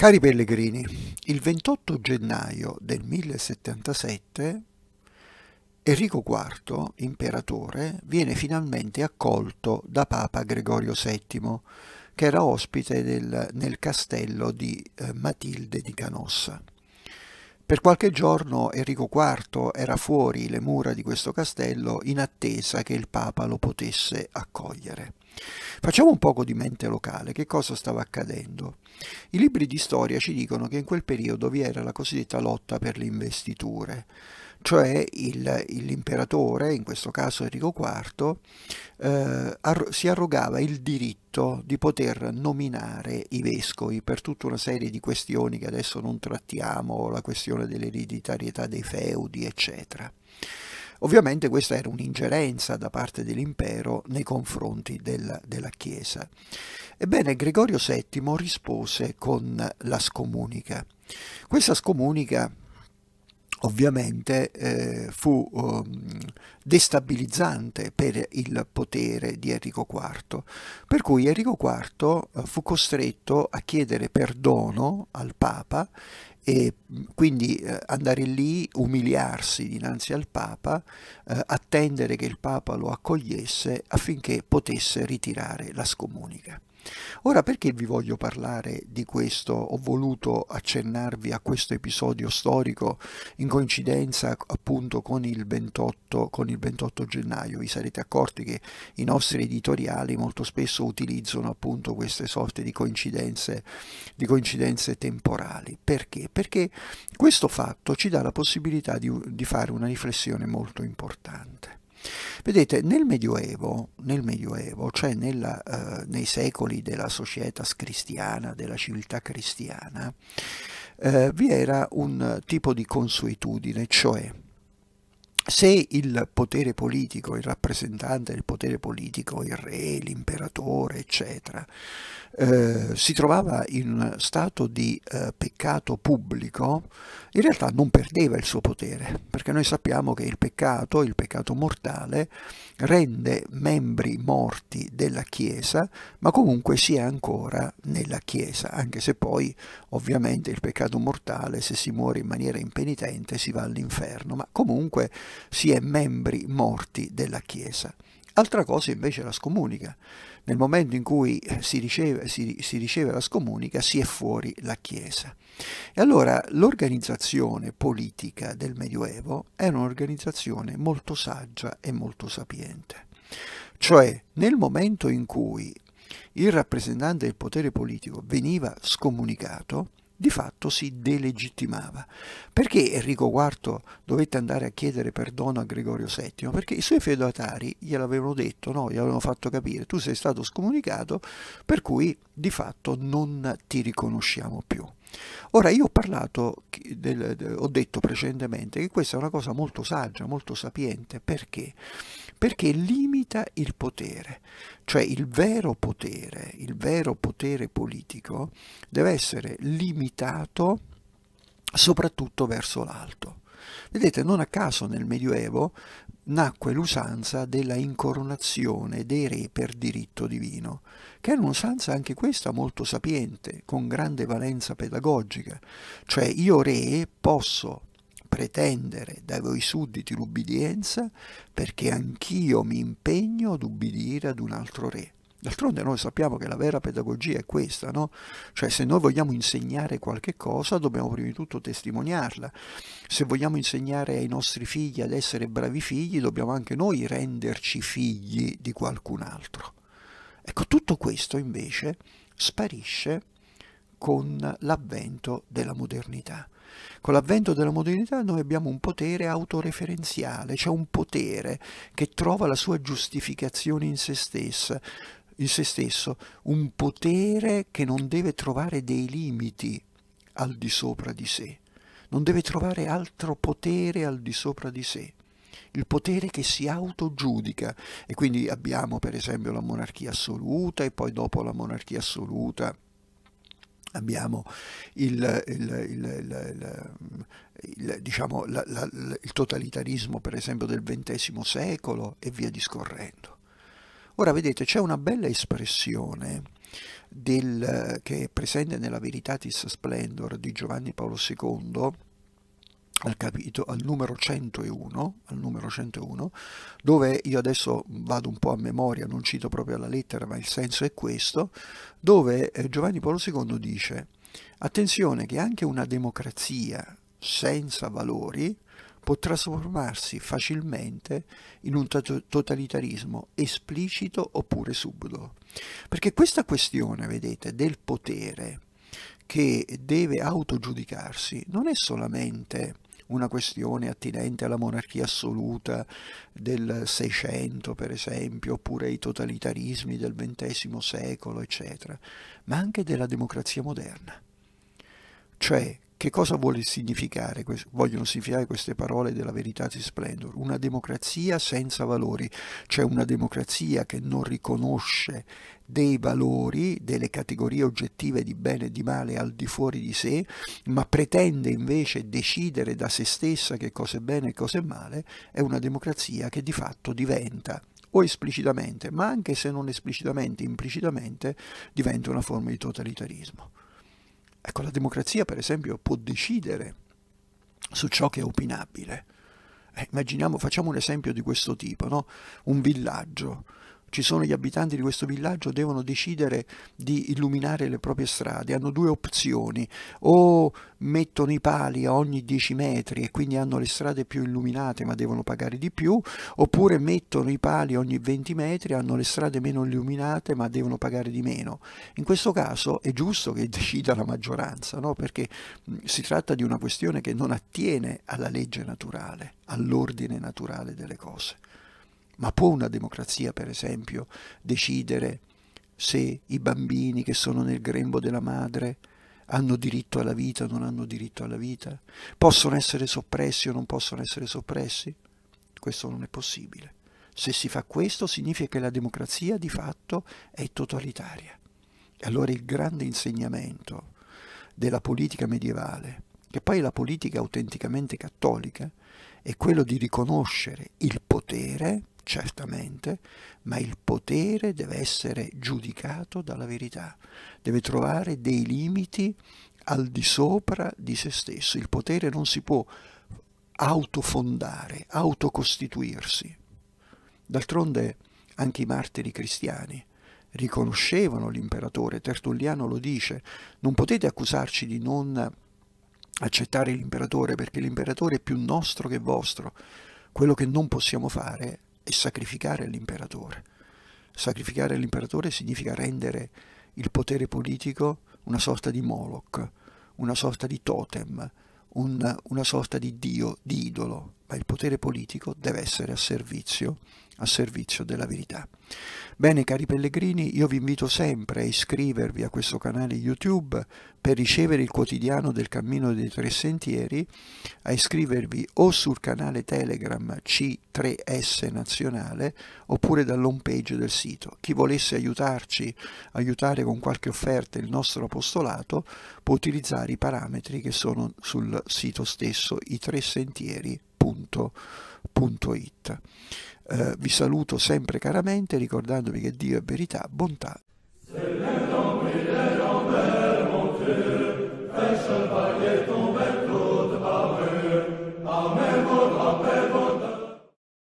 Cari pellegrini, il 28 gennaio del 1077 Enrico IV, imperatore, viene finalmente accolto da Papa Gregorio VII, che era ospite del, nel castello di eh, Matilde di Canossa. Per qualche giorno Enrico IV era fuori le mura di questo castello in attesa che il Papa lo potesse accogliere. Facciamo un poco di mente locale, che cosa stava accadendo? I libri di storia ci dicono che in quel periodo vi era la cosiddetta lotta per le investiture, cioè il, l'imperatore, in questo caso Enrico IV, eh, si arrogava il diritto di poter nominare i vescovi per tutta una serie di questioni che adesso non trattiamo, la questione dell'ereditarietà dei feudi, eccetera. Ovviamente questa era un'ingerenza da parte dell'impero nei confronti del, della Chiesa. Ebbene, Gregorio VII rispose con la scomunica. Questa scomunica ovviamente eh, fu um, destabilizzante per il potere di Enrico IV, per cui Enrico IV eh, fu costretto a chiedere perdono al Papa e mm, quindi eh, andare lì, umiliarsi dinanzi al Papa, eh, attendere che il Papa lo accogliesse affinché potesse ritirare la scomunica. Ora perché vi voglio parlare di questo? Ho voluto accennarvi a questo episodio storico in coincidenza appunto con il 28, con il 28 gennaio. Vi sarete accorti che i nostri editoriali molto spesso utilizzano appunto queste sorte di coincidenze, di coincidenze temporali. Perché? perché questo fatto ci dà la possibilità di, di fare una riflessione molto importante. Vedete, nel Medioevo, nel Medioevo cioè nella, eh, nei secoli della società cristiana, della civiltà cristiana, eh, vi era un tipo di consuetudine, cioè se il potere politico, il rappresentante del potere politico, il re, l'imperatore, eccetera, eh, si trovava in stato di eh, peccato pubblico, in realtà non perdeva il suo potere, perché noi sappiamo che il peccato, il peccato mortale, rende membri morti della Chiesa, ma comunque si è ancora nella Chiesa, anche se poi ovviamente il peccato mortale, se si muore in maniera impenitente, si va all'inferno, ma comunque si è membri morti della Chiesa. Altra cosa invece la scomunica. Nel momento in cui eh, si riceve, si, si riceve, la scomunica si è fuori la Chiesa. E allora l'organizzazione politica del Medioevo era un'organizzazione molto saggia e molto sapiente. Cioè nel momento in cui il rappresentante del potere politico veniva scomunicato, di fatto si delegittimava. Perché Enrico IV dovette andare a chiedere perdono a Gregorio VII? Perché i suoi feudatari gliel'avevano detto, no? gli avevano fatto capire, tu sei stato scomunicato, per cui di fatto non ti riconosciamo più. Ora io ho parlato, del, ho detto precedentemente che questa è una cosa molto saggia, molto sapiente, perché? Perché limita il potere, cioè il vero potere, il vero potere politico deve essere limitato soprattutto verso l'alto. Vedete, non a caso nel Medioevo nacque l'usanza della incoronazione dei re per diritto divino, che era un'usanza anche questa molto sapiente, con grande valenza pedagogica, cioè io re posso pretendere dai voi sudditi l'ubbidienza perché anch'io mi impegno ad ubbidire ad un altro re. D'altronde noi sappiamo che la vera pedagogia è questa, no? Cioè se noi vogliamo insegnare qualche cosa dobbiamo prima di tutto testimoniarla. Se vogliamo insegnare ai nostri figli ad essere bravi figli dobbiamo anche noi renderci figli di qualcun altro. Ecco, tutto questo invece sparisce con l'avvento della modernità. Con l'avvento della modernità noi abbiamo un potere autoreferenziale, cioè un potere che trova la sua giustificazione in se stessa, in se stesso un potere che non deve trovare dei limiti al di sopra di sé, non deve trovare altro potere al di sopra di sé il potere che si autogiudica e quindi abbiamo per esempio la monarchia assoluta e poi dopo la monarchia assoluta abbiamo il, il, il, il diciamo, la, la, totalitarismo per esempio del XX secolo e via discorrendo. Ora vedete, c'è una bella espressione del, che è presente nella Veritatis Splendor di Giovanni Paolo II, al, capito, al, numero 101, al numero 101, dove io adesso vado un po' a memoria, non cito proprio la lettera, ma il senso è questo, dove eh, Giovanni Paolo II dice, attenzione che anche una democrazia senza valori può trasformarsi facilmente in un totalitarismo esplicito oppure subdolo. Perché questa questione, vedete, del potere che deve autogiudicarsi non è solamente una questione attinente alla monarchia assoluta del Seicento, per esempio, oppure ai totalitarismi del XX secolo, eccetera, ma anche della democrazia moderna. Cioè che cosa vuole significare, vogliono significare queste parole della verità di Splendor? Una democrazia senza valori, cioè una democrazia che non riconosce dei valori, delle categorie oggettive di bene e di male al di fuori di sé, ma pretende invece decidere da se stessa che cosa è bene e cosa è male, è una democrazia che di fatto diventa o esplicitamente, ma anche se non esplicitamente, implicitamente, diventa una forma di totalitarismo. Ecco, la democrazia, per esempio, può decidere su ciò che è opinabile. Eh, immaginiamo, facciamo un esempio di questo tipo, no? un villaggio ci sono gli abitanti di questo villaggio devono decidere di illuminare le proprie strade, hanno due opzioni, o mettono i pali a ogni 10 metri e quindi hanno le strade più illuminate ma devono pagare di più, oppure mettono i pali ogni 20 metri, hanno le strade meno illuminate ma devono pagare di meno. In questo caso è giusto che decida la maggioranza, no? perché si tratta di una questione che non attiene alla legge naturale, all'ordine naturale delle cose. Ma può una democrazia, per esempio, decidere se i bambini che sono nel grembo della madre hanno diritto alla vita o non hanno diritto alla vita? Possono essere soppressi o non possono essere soppressi? Questo non è possibile. Se si fa questo significa che la democrazia di fatto è totalitaria. Allora il grande insegnamento della politica medievale, che poi è la politica autenticamente cattolica, è quello di riconoscere il potere certamente, ma il potere deve essere giudicato dalla verità, deve trovare dei limiti al di sopra di se stesso. Il potere non si può autofondare, autocostituirsi. D'altronde anche i martiri cristiani riconoscevano l'imperatore, Tertulliano lo dice, non potete accusarci di non accettare l'imperatore perché l'imperatore è più nostro che vostro. Quello che non possiamo fare e sacrificare l'imperatore. Sacrificare l'imperatore significa rendere il potere politico una sorta di Moloch, una sorta di totem, un, una sorta di dio, di idolo, ma il potere politico deve essere a servizio, a servizio della verità. Bene cari pellegrini, io vi invito sempre a iscrivervi a questo canale YouTube per ricevere il quotidiano del Cammino dei Tre Sentieri, a iscrivervi o sul canale Telegram C3S Nazionale oppure dall'home page del sito. Chi volesse aiutarci, aiutare con qualche offerta il nostro apostolato, può utilizzare i parametri che sono sul sito stesso, i tre sentieri www.radiomaria.it. Eh, vi saluto sempre caramente ricordandovi che Dio è verità, bontà. Se